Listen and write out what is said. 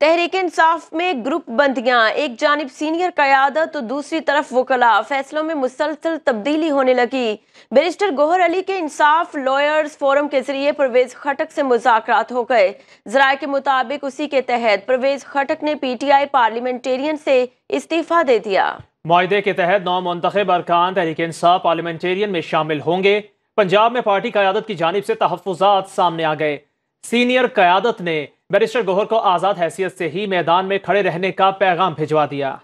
तहरीक इंसाफ में ग्रुप बंदियां एक जानब सीनियर क्यादत तो दूसरी तरफ वकला फैसलों में मुसलसल तब्दीली होने लगी बैरिस्टर गोहर अली के इंसाफ लॉयर्स फोरम के जरिए परवेज खटक से मुजाकर हो गए जराये के मुताबिक उसी के तहत परवेज खटक ने पी टी आई पार्लियामेंटेरियन से इस्तीफा दे दिया माहे के तहत नौ मंतखब अरकान तहरीक इंसाफ पार्लियामेंटेरियन में शामिल होंगे पंजाब में पार्टी क्यादत की जानब से तहफात सामने आ गए सीनियर क्यादत ने बैरिस्टर गोहर को आजाद हैसियत से ही मैदान में खड़े रहने का पैगाम भिजवा दिया